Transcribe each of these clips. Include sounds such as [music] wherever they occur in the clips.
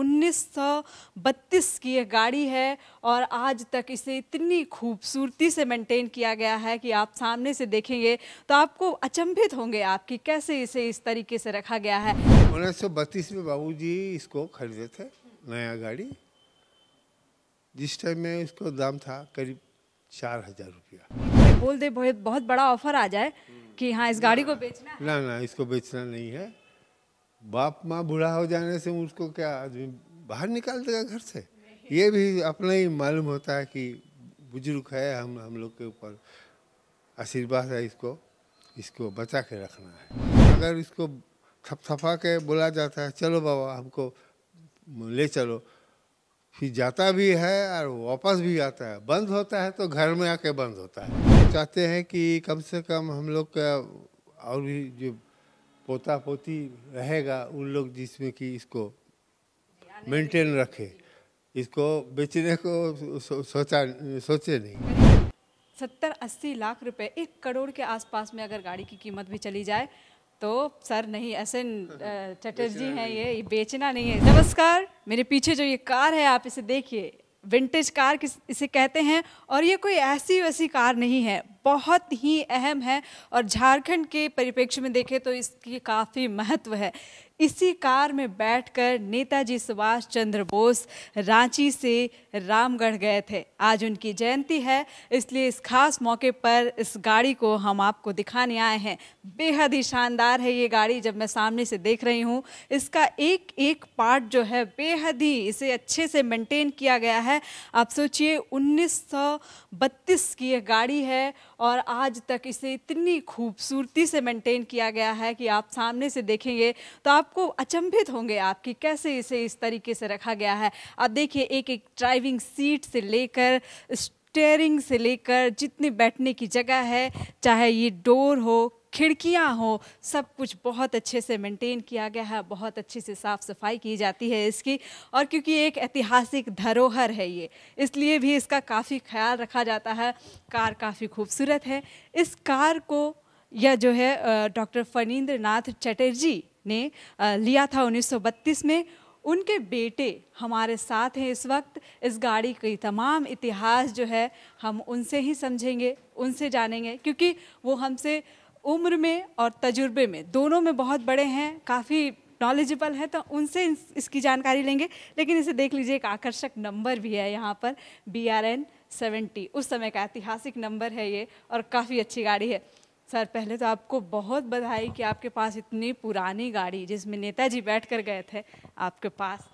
1932 की यह गाड़ी है और आज तक इसे इतनी खूबसूरती से मेंटेन किया गया है कि आप सामने से देखेंगे तो आपको अचंभित होंगे आपकी कैसे इसे इस तरीके से रखा गया है 1932 में बाबूजी इसको खरीदे थे नया गाड़ी जिस टाइम में इसको दाम था करीब चार हजार रुपया बोल दे बहुत बहुत बड़ा ऑफर आ जाए कि हाँ इस गाड़ी को बेचना ना ना इसको बेचना नहीं है बाप माँ बूढ़ा हो जाने से उसको क्या आदमी बाहर निकाल देगा घर से ये भी अपना ही मालूम होता है कि बुजुर्ग है हम हम लोग के ऊपर आशीर्वाद है इसको इसको बचा के रखना है अगर इसको थपथपा के बोला जाता है चलो बाबा हमको ले चलो फिर जाता भी है और वापस भी आता है बंद होता है तो घर में आके बंद होता है चाहते हैं कि कम से कम हम लोग का और भी जो पोता पोती रहेगा उन लोग जिसमें कि इसको मेंटेन रखे इसको बेचने को सोचा सोचे नहीं सत्तर अस्सी लाख रुपए एक करोड़ के आसपास में अगर गाड़ी की कीमत भी चली जाए तो सर नहीं ऐसे [laughs] चटर्जी हैं ये, ये बेचना नहीं है नमस्कार मेरे पीछे जो ये कार है आप इसे देखिए विंटेज कार किस इसे कहते हैं और ये कोई ऐसी वैसी कार नहीं है बहुत ही अहम है और झारखंड के परिप्रेक्ष्य में देखें तो इसकी काफ़ी महत्व है इसी कार में बैठकर नेताजी सुभाष चंद्र बोस रांची से रामगढ़ गए थे आज उनकी जयंती है इसलिए इस खास मौके पर इस गाड़ी को हम आपको दिखाने आए हैं बेहद ही शानदार है ये गाड़ी जब मैं सामने से देख रही हूँ इसका एक एक पार्ट जो है बेहद ही इसे अच्छे से मेंटेन किया गया है आप सोचिए 1932 की यह गाड़ी है और आज तक इसे इतनी खूबसूरती से मेंटेन किया गया है कि आप सामने से देखेंगे तो आप आपको अचंभित होंगे आप कि कैसे इसे इस तरीके से रखा गया है आप देखिए एक एक ड्राइविंग सीट से लेकर स्टेयरिंग से लेकर जितनी बैठने की जगह है चाहे ये डोर हो खिड़कियां हो सब कुछ बहुत अच्छे से मेंटेन किया गया है बहुत अच्छे से साफ़ सफाई की जाती है इसकी और क्योंकि एक ऐतिहासिक धरोहर है ये इसलिए भी इसका काफ़ी ख्याल रखा जाता है कार काफ़ी खूबसूरत है इस कार को यह जो है डॉक्टर फणीन्द्र नाथ चटर्जी ने लिया था 1932 में उनके बेटे हमारे साथ हैं इस वक्त इस गाड़ी की तमाम इतिहास जो है हम उनसे ही समझेंगे उनसे जानेंगे क्योंकि वो हमसे उम्र में और तजुर्बे में दोनों में बहुत बड़े हैं काफ़ी नॉलेजेबल हैं तो उनसे इसकी जानकारी लेंगे लेकिन इसे देख लीजिए एक आकर्षक नंबर भी है यहाँ पर बी आर एन सेवेंटी उस समय का ऐतिहासिक नंबर है ये और काफ़ी अच्छी गाड़ी है सर पहले तो आपको बहुत बधाई कि आपके पास इतनी पुरानी गाड़ी जिसमें नेताजी बैठ कर गए थे आपके पास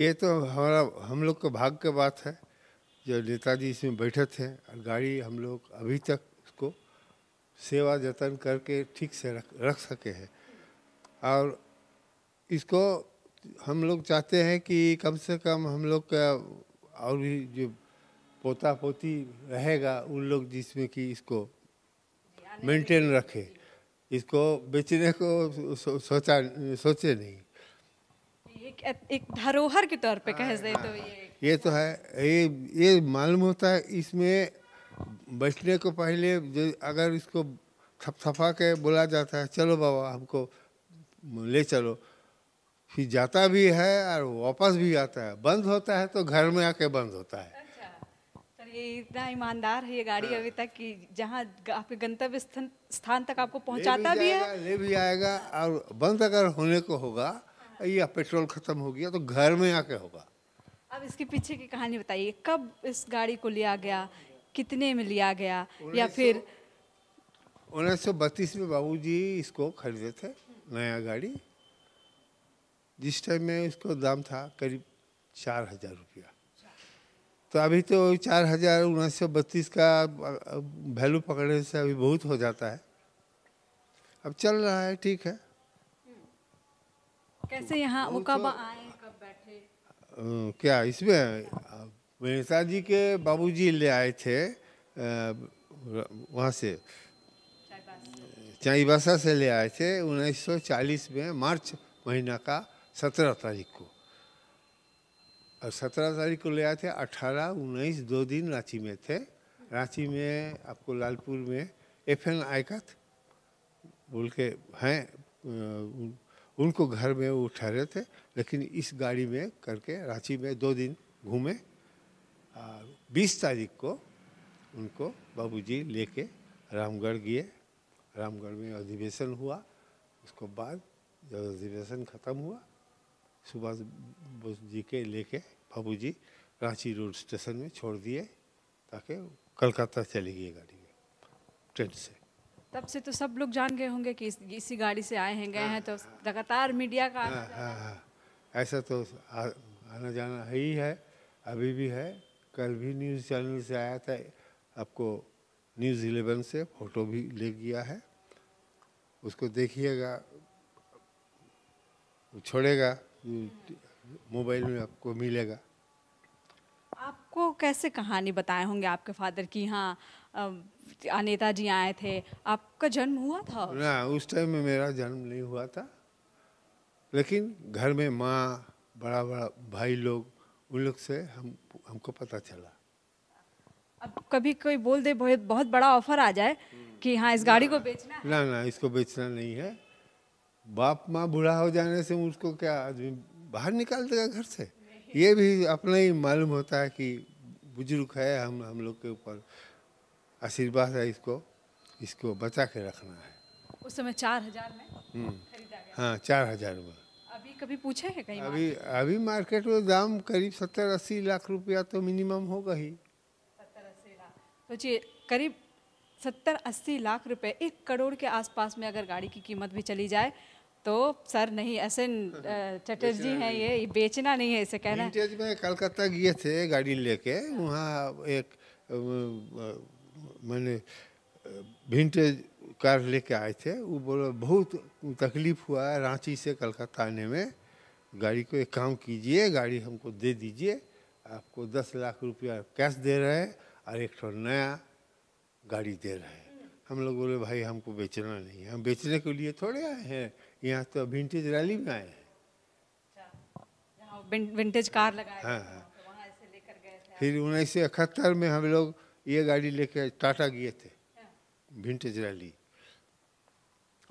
ये तो हमारा हम लोग का भाग की बात है जो नेताजी इसमें बैठे थे और गाड़ी हम लोग अभी तक इसको सेवा जतन करके ठीक से रख रख सके हैं और इसको हम लोग चाहते हैं कि कम से कम हम लोग का और भी जो पोता पोती रहेगा उन लोग जिसमें कि इसको मेंटेन रखे इसको बेचने को सो, सोचा सोचे नहीं एक एक धरोहर के तौर पे कह दे तो ये ये तो है ये ये मालूम होता है इसमें बचने को पहले जो अगर इसको थपथपा के बोला जाता है चलो बाबा हमको ले चलो फिर जाता भी है और वापस भी आता है बंद होता है तो घर में आके बंद होता है ये इतना ईमानदार है ये गाड़ी हाँ। अभी तक कि जहाँ आपके गंतव्य स्थान तक आपको पहुँचाता भी, भी है ले भी आएगा और बंद अगर होने को होगा ये पेट्रोल खत्म हो गया तो घर में आके होगा अब इसके पीछे की कहानी बताइए कब इस गाड़ी को लिया गया कितने में लिया गया या फिर उन्नीस में बाबू इसको खरीदे थे नया गाड़ी जिस टाइम में इसको दाम था करीब चार हजार रुपया तो अभी तो चार हजार उन्नीस सौ बत्तीस का वैल्यू पकड़ने से अभी बहुत हो जाता है अब चल रहा है ठीक है कैसे यहाँ वो कब तो, आए कब बैठे क्या इसमें मेहता जी के बाबूजी ले आए थे वहाँ से चाईबासा से ले आए थे 1940 में मार्च महीना का सत्रह तारीख को और सत्रह तारीख को ले आए थे अठारह उन्नीस दो दिन रांची में थे रांची में आपको लालपुर में एफ एन आयकत बोल के हैं उनको घर में वो ठहरे थे लेकिन इस गाड़ी में करके रांची में दो दिन घूमे बीस तारीख को उनको बाबूजी लेके रामगढ़ गए रामगढ़ में अधिवेशन हुआ उसको बाद जब अधिवेशन ख़त्म हुआ सुभाष बोस जी के लेके बाबूजी रांची रोड स्टेशन में छोड़ दिए ताकि कलकत्ता चली गई गाड़ी में ट्रेन से तब से तो सब लोग जान गए होंगे कि इस, इसी गाड़ी से आए हैं गए हाँ। हैं तो लगातार मीडिया का हाँ हाँ, हाँ, हाँ, ऐसा तो आ, आना जाना है ही है अभी भी है कल भी न्यूज़ चैनल से आया था आपको न्यूज़ इलेवन से फोटो भी ले गया है उसको देखिएगा छोड़ेगा मोबाइल में आपको मिलेगा आपको कैसे कहानी बताए होंगे आपके फादर की हाँ अनिता जी आए थे आपका जन्म हुआ था ना उस टाइम में मेरा जन्म नहीं हुआ था लेकिन घर में माँ बड़ा बड़ा भाई लोग उन लोग से हम हमको पता चला अब कभी कोई बोल दे बहुत बहुत बड़ा ऑफर आ जाए कि हाँ इस गाड़ी को बेचना है। ना ना इसको बेचना नहीं है बाप माँ बूढ़ा हो जाने से उसको क्या आदमी बाहर निकाल देगा घर से ये भी अपना ही मालूम होता है कि बुजुर्ग है हम हम लोग के ऊपर आशीर्वाद है इसको इसको बचा के रखना है उस समय चार हजार में हम्म। खरीदा गया हाँ चार हजार में अभी कभी पूछे है कहीं अभी मार्केट? अभी मार्केट में दाम करीब सत्तर अस्सी लाख रुपया तो मिनिमम होगा ही सत्तर अस्सी लाख सोचिए करीब सत्तर अस्सी लाख रुपए एक करोड़ के आसपास में अगर गाड़ी की कीमत भी चली जाए तो सर नहीं ऐसे चटर्जी हैं ये बेचना नहीं है इसे कहना विंटेज में कलकत्ता गए थे गाड़ी लेके वहाँ एक मैंने विंटेज कार लेके आए थे वो बोले बहुत तकलीफ हुआ है रांची से कलकत्ता आने में गाड़ी को एक काम कीजिए गाड़ी हमको दे दीजिए आपको दस लाख रुपया कैश दे रहे हैं और एक ठो नया गाड़ी दे रहे हैं हम लोग बोले भाई हमको बेचना नहीं है हम बेचने के लिए थोड़े आए हैं यहाँ तो विंटेज रैली में आए हैं विंटेज अच्छा, कार लगाए हाँ हाँ तो फिर उन्नीस सौ इकहत्तर में हम लोग ये गाड़ी लेके टाटा गए थे विंटेज हाँ। रैली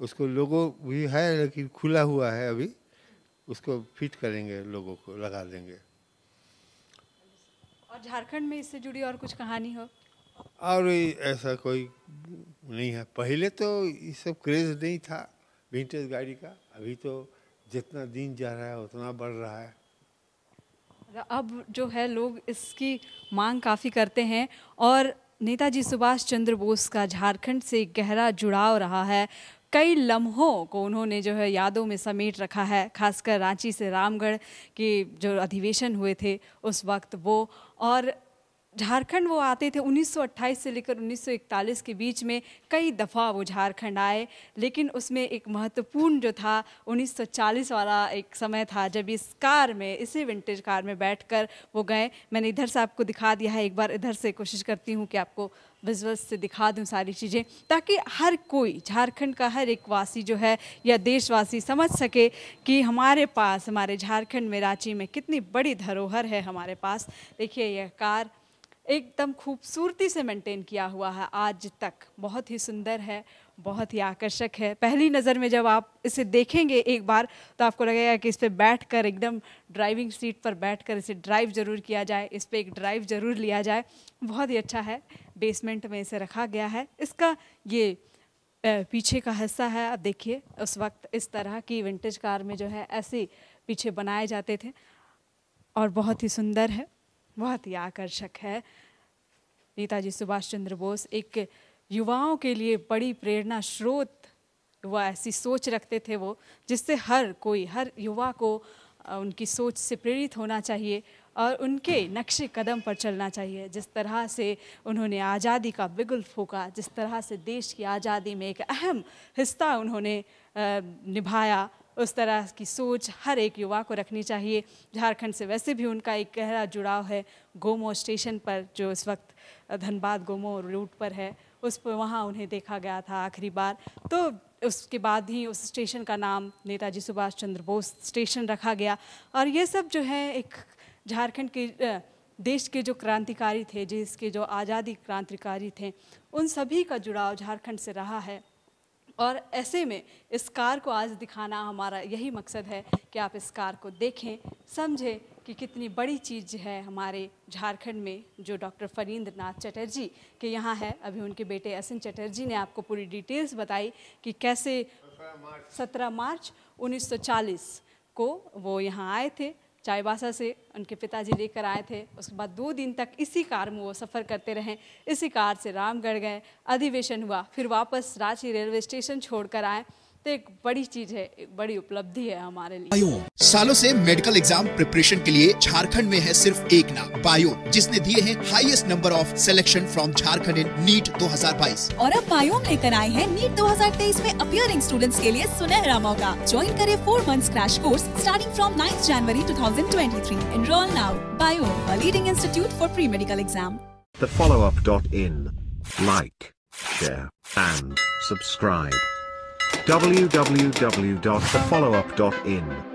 उसको लोगो भी है लेकिन खुला हुआ है अभी उसको फिट करेंगे लोगों को लगा देंगे और झारखंड में इससे जुड़ी और कुछ कहानी हो और ऐसा कोई नहीं है पहले तो ये सब क्रेज नहीं था विंटेज गाड़ी का अभी तो जितना दिन जा रहा है उतना बढ़ रहा है अब जो है लोग इसकी मांग काफ़ी करते हैं और नेताजी सुभाष चंद्र बोस का झारखंड से गहरा जुड़ाव रहा है कई लम्हों को उन्होंने जो है यादों में समेट रखा है खासकर रांची से रामगढ़ के जो अधिवेशन हुए थे उस वक्त वो और झारखंड वो आते थे 1928 से लेकर 1941 के बीच में कई दफ़ा वो झारखंड आए लेकिन उसमें एक महत्वपूर्ण जो था 1940 वाला एक समय था जब इस कार में इसी विंटेज कार में बैठकर वो गए मैंने इधर से आपको दिखा दिया है एक बार इधर से कोशिश करती हूँ कि आपको विजुअल्स से दिखा दूँ सारी चीज़ें ताकि हर कोई झारखंड का हर एक वासी जो है या देशवासी समझ सके कि हमारे पास हमारे झारखंड में रांची में कितनी बड़ी धरोहर है हमारे पास देखिए यह कार एकदम खूबसूरती से मेंटेन किया हुआ है आज तक बहुत ही सुंदर है बहुत ही आकर्षक है पहली नज़र में जब आप इसे देखेंगे एक बार तो आपको लगेगा कि इस पर बैठ कर एकदम ड्राइविंग सीट पर बैठ कर इसे ड्राइव ज़रूर किया जाए इस पर एक ड्राइव ज़रूर लिया जाए बहुत ही अच्छा है बेसमेंट में इसे रखा गया है इसका ये पीछे का हिस्सा है आप देखिए उस वक्त इस तरह की विंटेज कार में जो है ऐसे पीछे बनाए जाते थे और बहुत ही सुंदर है बहुत ही आकर्षक है नेताजी सुभाष चंद्र बोस एक युवाओं के लिए बड़ी प्रेरणा स्रोत व ऐसी सोच रखते थे वो जिससे हर कोई हर युवा को उनकी सोच से प्रेरित होना चाहिए और उनके नक्शे कदम पर चलना चाहिए जिस तरह से उन्होंने आज़ादी का बिगुल फूका जिस तरह से देश की आज़ादी में एक अहम हिस्सा उन्होंने निभाया उस तरह की सोच हर एक युवा को रखनी चाहिए झारखंड से वैसे भी उनका एक गहरा जुड़ाव है गोमो स्टेशन पर जो इस वक्त धनबाद गोमो रूट पर है उस पर वहाँ उन्हें देखा गया था आखिरी बार तो उसके बाद ही उस स्टेशन का नाम नेताजी सुभाष चंद्र बोस स्टेशन रखा गया और ये सब जो है एक झारखंड के देश के जो क्रांतिकारी थे जिसके जो आज़ादी क्रांतिकारी थे उन सभी का जुड़ाव झारखंड से रहा है और ऐसे में इस कार को आज दिखाना हमारा यही मकसद है कि आप इस कार को देखें समझें कि कितनी बड़ी चीज़ है हमारे झारखंड में जो डॉक्टर फरीन्द्र नाथ चटर्जी के यहाँ है अभी उनके बेटे असिन चटर्जी ने आपको पूरी डिटेल्स बताई कि कैसे सत्रह मार्च 1940 को वो यहाँ आए थे चाईबासा से उनके पिताजी लेकर आए थे उसके बाद दो दिन तक इसी कार में वो सफ़र करते रहे इसी कार से रामगढ़ गए अधिवेशन हुआ फिर वापस रांची रेलवे स्टेशन छोड़कर आए तो एक बड़ी चीज है एक बड़ी उपलब्धि है हमारे लिए बायो सालों से मेडिकल एग्जाम प्रिपरेशन के लिए झारखंड में है सिर्फ एक नाम बायो जिसने दिए हैं highest number of selection from Jharkhand in NEET 2022 और अब बायो लेकर आए हैं नीट 2023 में अपियरिंग स्टूडेंट्स के लिए सुनहरा मौका ज्वाइन करें four month crash course starting from ninth January 2023 enrol now bio leading institute for pre medical exam The follow-up.in. Like, share, and subscribe. www.thefollowup.in